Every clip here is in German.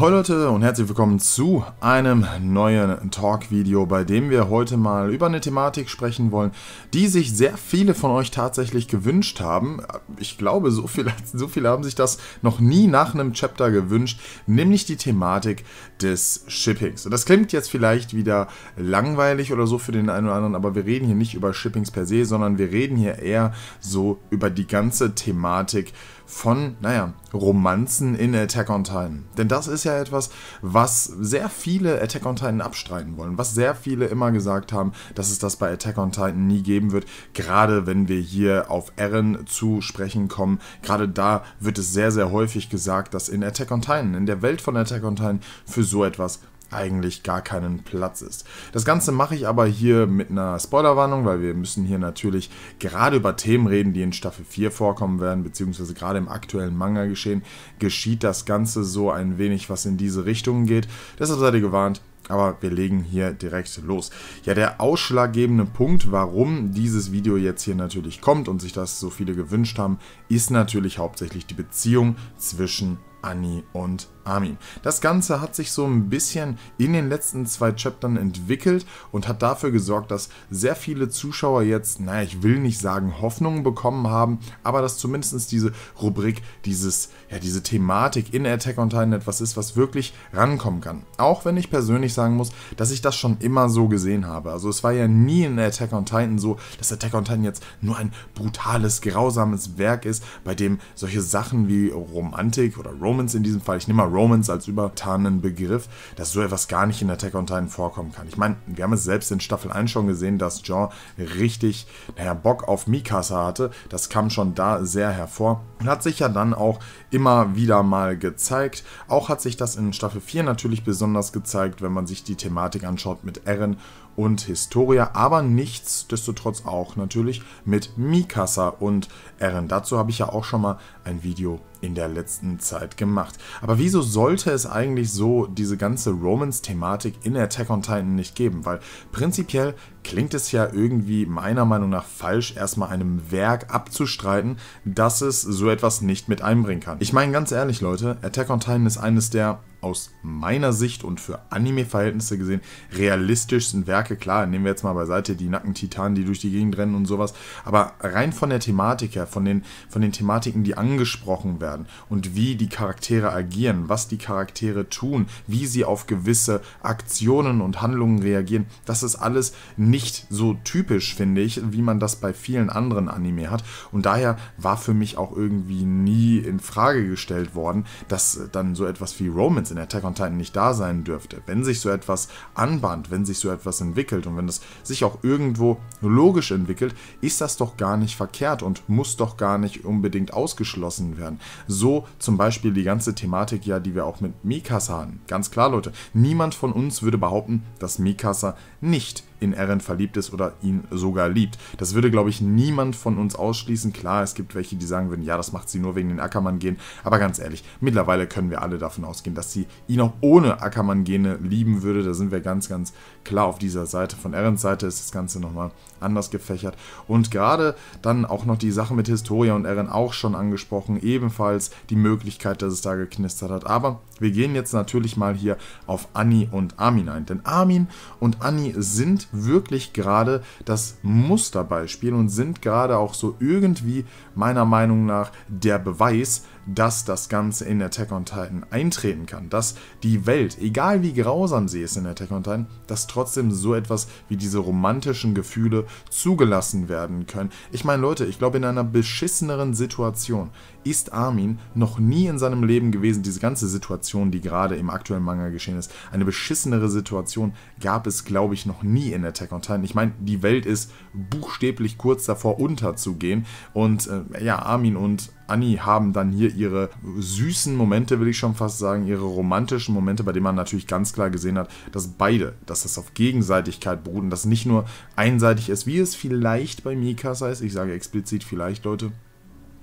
Hallo Leute und herzlich willkommen zu einem neuen Talk-Video, bei dem wir heute mal über eine Thematik sprechen wollen, die sich sehr viele von euch tatsächlich gewünscht haben. Ich glaube, so viele, so viele haben sich das noch nie nach einem Chapter gewünscht, nämlich die Thematik des Shippings. Und das klingt jetzt vielleicht wieder langweilig oder so für den einen oder anderen, aber wir reden hier nicht über Shippings per se, sondern wir reden hier eher so über die ganze Thematik von, naja, Romanzen in Attack on Time. Denn das ist ja ja etwas, was sehr viele Attack on Titan abstreiten wollen, was sehr viele immer gesagt haben, dass es das bei Attack on Titan nie geben wird. Gerade wenn wir hier auf Eren zu sprechen kommen, gerade da wird es sehr, sehr häufig gesagt, dass in Attack on Titan, in der Welt von Attack on Titan, für so etwas eigentlich gar keinen Platz ist. Das Ganze mache ich aber hier mit einer Spoilerwarnung, weil wir müssen hier natürlich gerade über Themen reden, die in Staffel 4 vorkommen werden, beziehungsweise gerade im aktuellen Manga geschehen, geschieht das Ganze so ein wenig, was in diese Richtungen geht. Deshalb seid ihr gewarnt, aber wir legen hier direkt los. Ja, der ausschlaggebende Punkt, warum dieses Video jetzt hier natürlich kommt und sich das so viele gewünscht haben, ist natürlich hauptsächlich die Beziehung zwischen Annie und Armin. Das Ganze hat sich so ein bisschen in den letzten zwei Chaptern entwickelt und hat dafür gesorgt, dass sehr viele Zuschauer jetzt, naja, ich will nicht sagen Hoffnung bekommen haben, aber dass zumindest diese Rubrik, dieses, ja, diese Thematik in Attack on Titan etwas ist, was wirklich rankommen kann. Auch wenn ich persönlich sagen muss, dass ich das schon immer so gesehen habe. Also es war ja nie in Attack on Titan so, dass Attack on Titan jetzt nur ein brutales, grausames Werk ist, bei dem solche Sachen wie Romantik oder Romance in diesem Fall, ich nehme mal Romance, Romance als übertanen Begriff, dass so etwas gar nicht in Attack on Titan vorkommen kann. Ich meine, wir haben es selbst in Staffel 1 schon gesehen, dass John richtig, naja, Bock auf Mikasa hatte. Das kam schon da sehr hervor und hat sich ja dann auch immer wieder mal gezeigt. Auch hat sich das in Staffel 4 natürlich besonders gezeigt, wenn man sich die Thematik anschaut mit Eren und Historia, aber nichtsdestotrotz auch natürlich mit Mikasa und Eren. Dazu habe ich ja auch schon mal ein Video in der letzten Zeit gemacht. Aber wieso sollte es eigentlich so diese ganze Romance-Thematik in Attack on Titan nicht geben? Weil prinzipiell klingt es ja irgendwie meiner Meinung nach falsch, erstmal einem Werk abzustreiten, dass es so etwas nicht mit einbringen kann. Ich meine ganz ehrlich, Leute, Attack on Titan ist eines der aus meiner Sicht und für Anime-Verhältnisse gesehen realistischsten Werke. Klar, nehmen wir jetzt mal beiseite die Nackentitanen, die durch die Gegend rennen und sowas. Aber rein von der Thematik her, von den, von den Thematiken, die angesprochen werden und wie die Charaktere agieren, was die Charaktere tun, wie sie auf gewisse Aktionen und Handlungen reagieren, das ist alles nicht nicht so typisch, finde ich, wie man das bei vielen anderen Anime hat. Und daher war für mich auch irgendwie nie in Frage gestellt worden, dass äh, dann so etwas wie Romance in Attack on Titan nicht da sein dürfte. Wenn sich so etwas anbahnt, wenn sich so etwas entwickelt und wenn es sich auch irgendwo logisch entwickelt, ist das doch gar nicht verkehrt und muss doch gar nicht unbedingt ausgeschlossen werden. So zum Beispiel die ganze Thematik ja, die wir auch mit Mikasa haben. Ganz klar, Leute, niemand von uns würde behaupten, dass Mikasa nicht in Eren verliebt ist oder ihn sogar liebt. Das würde, glaube ich, niemand von uns ausschließen. Klar, es gibt welche, die sagen würden, ja, das macht sie nur wegen den Ackermann gehen. Aber ganz ehrlich, mittlerweile können wir alle davon ausgehen, dass sie ihn auch ohne Ackermann-Gene lieben würde. Da sind wir ganz, ganz klar auf dieser Seite. Von Erens Seite ist das Ganze nochmal anders gefächert. Und gerade dann auch noch die Sache mit Historia und Eren auch schon angesprochen. Ebenfalls die Möglichkeit, dass es da geknistert hat. Aber wir gehen jetzt natürlich mal hier auf Anni und Armin ein. Denn Armin und Anni sind wirklich gerade das Musterbeispiel und sind gerade auch so irgendwie meiner Meinung nach der Beweis, dass das Ganze in Attack on Titan eintreten kann, dass die Welt, egal wie grausam sie ist in Attack on Titan, dass trotzdem so etwas wie diese romantischen Gefühle zugelassen werden können. Ich meine Leute, ich glaube in einer beschisseneren Situation ist Armin noch nie in seinem Leben gewesen. Diese ganze Situation, die gerade im aktuellen Manga geschehen ist, eine beschissenere Situation gab es glaube ich noch nie in Attack on Titan. Ich meine, die Welt ist buchstäblich kurz davor unterzugehen und äh, ja, Armin und Annie haben dann hier ihre süßen Momente, will ich schon fast sagen, ihre romantischen Momente, bei denen man natürlich ganz klar gesehen hat, dass beide, dass das auf Gegenseitigkeit beruht und dass nicht nur einseitig ist, wie es vielleicht bei Mikasa ist. Ich sage explizit vielleicht, Leute.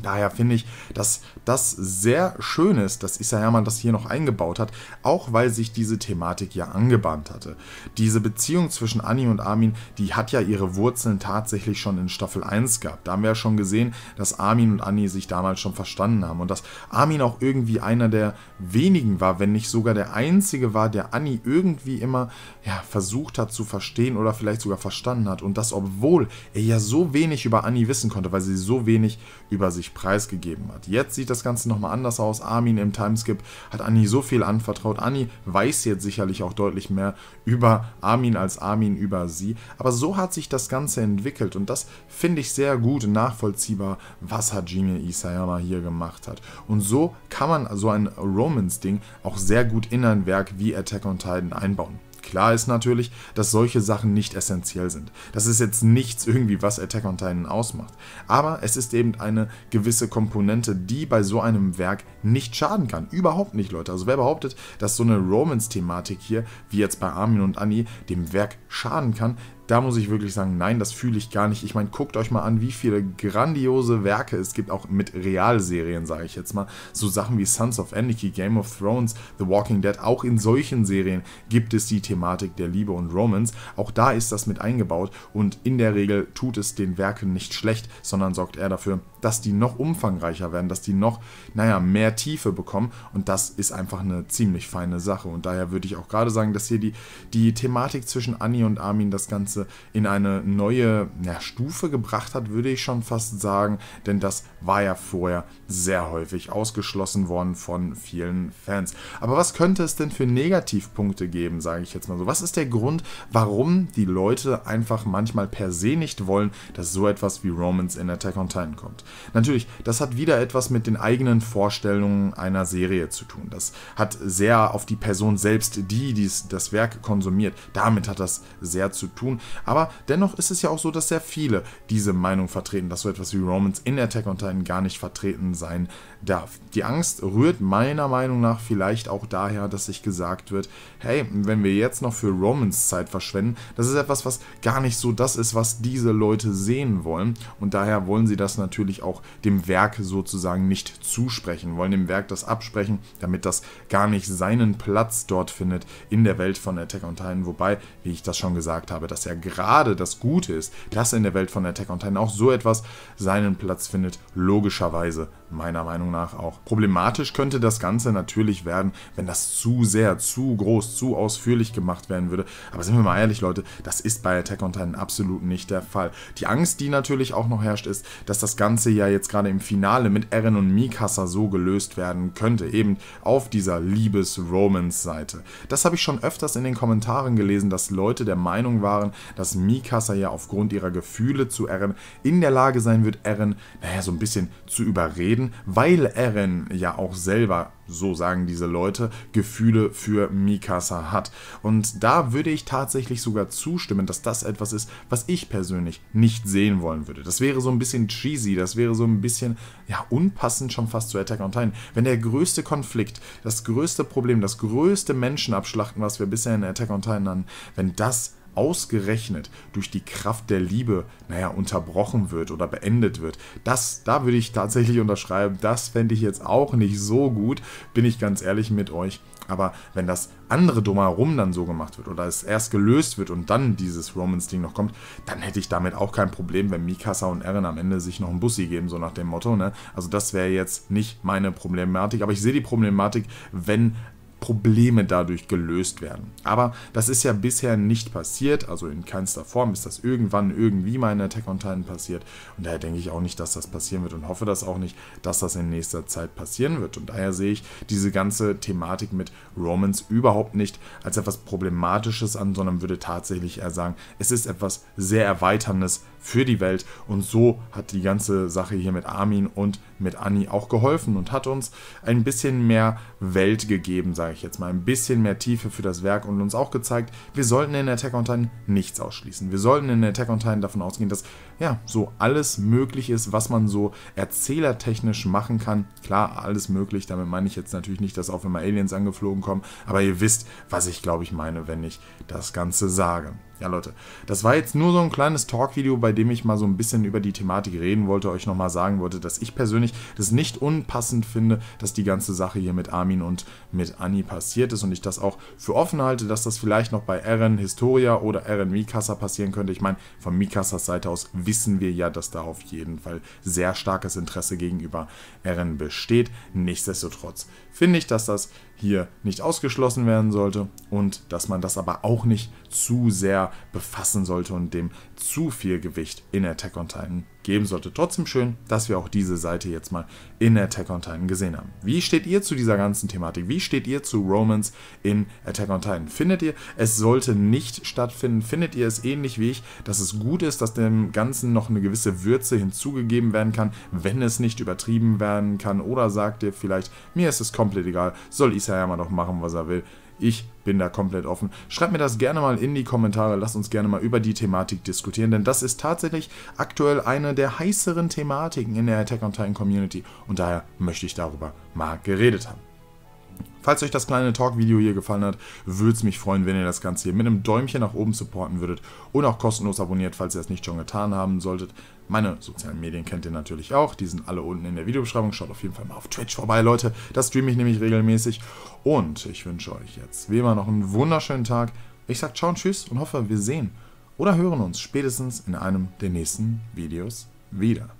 Daher finde ich, dass das sehr schön ist, dass Issa Hermann das hier noch eingebaut hat, auch weil sich diese Thematik ja angebahnt hatte. Diese Beziehung zwischen Anni und Armin, die hat ja ihre Wurzeln tatsächlich schon in Staffel 1 gehabt. Da haben wir ja schon gesehen, dass Armin und Anni sich damals schon verstanden haben und dass Armin auch irgendwie einer der wenigen war, wenn nicht sogar der einzige war, der Anni irgendwie immer ja, versucht hat zu verstehen oder vielleicht sogar verstanden hat. Und das, obwohl er ja so wenig über Anni wissen konnte, weil sie so wenig über sich sich preisgegeben hat. Jetzt sieht das Ganze nochmal anders aus. Armin im Timeskip hat Anni so viel anvertraut. Anni weiß jetzt sicherlich auch deutlich mehr über Armin als Armin über sie. Aber so hat sich das Ganze entwickelt und das finde ich sehr gut nachvollziehbar, was Hajime Isayama hier gemacht hat. Und so kann man so ein Romance-Ding auch sehr gut in ein Werk wie Attack on Titan einbauen. Klar ist natürlich, dass solche Sachen nicht essentiell sind. Das ist jetzt nichts irgendwie, was Attack on Titan ausmacht. Aber es ist eben eine gewisse Komponente, die bei so einem Werk nicht schaden kann. Überhaupt nicht, Leute. Also wer behauptet, dass so eine Romance-Thematik hier, wie jetzt bei Armin und Annie, dem Werk schaden kann, da muss ich wirklich sagen, nein, das fühle ich gar nicht. Ich meine, guckt euch mal an, wie viele grandiose Werke es gibt, auch mit Realserien, sage ich jetzt mal. So Sachen wie Sons of Anarchy, Game of Thrones, The Walking Dead, auch in solchen Serien gibt es die Thematik der Liebe und Romance. Auch da ist das mit eingebaut und in der Regel tut es den Werken nicht schlecht, sondern sorgt eher dafür, dass die noch umfangreicher werden, dass die noch, naja, mehr Tiefe bekommen. Und das ist einfach eine ziemlich feine Sache. Und daher würde ich auch gerade sagen, dass hier die, die Thematik zwischen Annie und Armin das Ganze in eine neue ja, Stufe gebracht hat, würde ich schon fast sagen. Denn das war ja vorher sehr häufig ausgeschlossen worden von vielen Fans. Aber was könnte es denn für Negativpunkte geben, sage ich jetzt mal so? Was ist der Grund, warum die Leute einfach manchmal per se nicht wollen, dass so etwas wie Romance in Attack on Titan kommt? Natürlich, das hat wieder etwas mit den eigenen Vorstellungen einer Serie zu tun. Das hat sehr auf die Person selbst, die dies, das Werk konsumiert, damit hat das sehr zu tun. Aber dennoch ist es ja auch so, dass sehr viele diese Meinung vertreten, dass so etwas wie Romans in Attack on Titan gar nicht vertreten sein darf. Die Angst rührt meiner Meinung nach vielleicht auch daher, dass sich gesagt wird, hey, wenn wir jetzt noch für Romans Zeit verschwenden, das ist etwas, was gar nicht so das ist, was diese Leute sehen wollen. Und daher wollen sie das natürlich natürlich auch dem Werk sozusagen nicht zusprechen, wollen dem Werk das absprechen, damit das gar nicht seinen Platz dort findet in der Welt von Attack on Titan. Wobei, wie ich das schon gesagt habe, dass ja gerade das Gute ist, dass in der Welt von Attack on Titan auch so etwas seinen Platz findet, logischerweise meiner Meinung nach auch. Problematisch könnte das Ganze natürlich werden, wenn das zu sehr, zu groß, zu ausführlich gemacht werden würde. Aber sind wir mal ehrlich, Leute, das ist bei Attack on Titan absolut nicht der Fall. Die Angst, die natürlich auch noch herrscht, ist, dass das Ganze ja jetzt gerade im Finale mit Eren und Mikasa so gelöst werden könnte, eben auf dieser Liebes-Romance-Seite. Das habe ich schon öfters in den Kommentaren gelesen, dass Leute der Meinung waren, dass Mikasa ja aufgrund ihrer Gefühle zu Eren in der Lage sein wird, Eren, naja, so ein bisschen zu überreden reden, weil Eren ja auch selber, so sagen diese Leute, Gefühle für Mikasa hat. Und da würde ich tatsächlich sogar zustimmen, dass das etwas ist, was ich persönlich nicht sehen wollen würde. Das wäre so ein bisschen cheesy, das wäre so ein bisschen, ja, unpassend schon fast zu Attack on Titan. Wenn der größte Konflikt, das größte Problem, das größte Menschenabschlachten, was wir bisher in Attack on Titan hatten, wenn das ausgerechnet durch die Kraft der Liebe, naja, unterbrochen wird oder beendet wird. Das, da würde ich tatsächlich unterschreiben, das fände ich jetzt auch nicht so gut, bin ich ganz ehrlich mit euch. Aber wenn das andere drumherum dann so gemacht wird oder es erst gelöst wird und dann dieses romans ding noch kommt, dann hätte ich damit auch kein Problem, wenn Mikasa und Eren am Ende sich noch einen Bussi geben, so nach dem Motto. Ne? Also das wäre jetzt nicht meine Problematik, aber ich sehe die Problematik, wenn Probleme dadurch gelöst werden. Aber das ist ja bisher nicht passiert, also in keinster Form ist das irgendwann irgendwie mal in Attack on Titan passiert. Und daher denke ich auch nicht, dass das passieren wird und hoffe das auch nicht, dass das in nächster Zeit passieren wird. Und daher sehe ich diese ganze Thematik mit Romans überhaupt nicht als etwas Problematisches an, sondern würde tatsächlich eher sagen, es ist etwas sehr Erweiterndes für die Welt. Und so hat die ganze Sache hier mit Armin und mit Anni auch geholfen und hat uns ein bisschen mehr Welt gegeben, sage ich jetzt mal, ein bisschen mehr Tiefe für das Werk und uns auch gezeigt, wir sollten in Attack on Titan nichts ausschließen. Wir sollten in Attack on Titan davon ausgehen, dass ja so alles möglich ist, was man so erzählertechnisch machen kann. Klar, alles möglich. Damit meine ich jetzt natürlich nicht, dass auch immer Aliens angeflogen kommen, aber ihr wisst, was ich glaube ich meine, wenn ich das Ganze sage. Ja Leute, das war jetzt nur so ein kleines Talk-Video, bei bei dem ich mal so ein bisschen über die Thematik reden wollte, euch nochmal sagen wollte, dass ich persönlich das nicht unpassend finde, dass die ganze Sache hier mit Armin und mit Annie passiert ist und ich das auch für offen halte, dass das vielleicht noch bei Eren Historia oder Eren Mikasa passieren könnte. Ich meine, von Mikasas Seite aus wissen wir ja, dass da auf jeden Fall sehr starkes Interesse gegenüber Eren besteht. Nichtsdestotrotz finde ich, dass das hier nicht ausgeschlossen werden sollte und dass man das aber auch nicht zu sehr befassen sollte und dem zu viel Gewicht in Attack on Titan geben sollte. Trotzdem schön, dass wir auch diese Seite jetzt mal in Attack on Titan gesehen haben. Wie steht ihr zu dieser ganzen Thematik? Wie steht ihr zu Romans in Attack on Titan? Findet ihr, es sollte nicht stattfinden? Findet ihr es ähnlich wie ich, dass es gut ist, dass dem Ganzen noch eine gewisse Würze hinzugegeben werden kann, wenn es nicht übertrieben werden kann? Oder sagt ihr vielleicht, mir ist es komplett egal, soll Isayama doch machen, was er will. Ich bin da komplett offen. Schreibt mir das gerne mal in die Kommentare, lasst uns gerne mal über die Thematik diskutieren, denn das ist tatsächlich aktuell eine der heißeren Thematiken in der Attack on Titan Community und daher möchte ich darüber mal geredet haben. Falls euch das kleine Talk-Video hier gefallen hat, würde es mich freuen, wenn ihr das Ganze hier mit einem Däumchen nach oben supporten würdet und auch kostenlos abonniert, falls ihr es nicht schon getan haben solltet. Meine sozialen Medien kennt ihr natürlich auch, die sind alle unten in der Videobeschreibung. Schaut auf jeden Fall mal auf Twitch vorbei, Leute. Das streame ich nämlich regelmäßig. Und ich wünsche euch jetzt wie immer noch einen wunderschönen Tag. Ich sage ciao und tschüss und hoffe, wir sehen oder hören uns spätestens in einem der nächsten Videos wieder.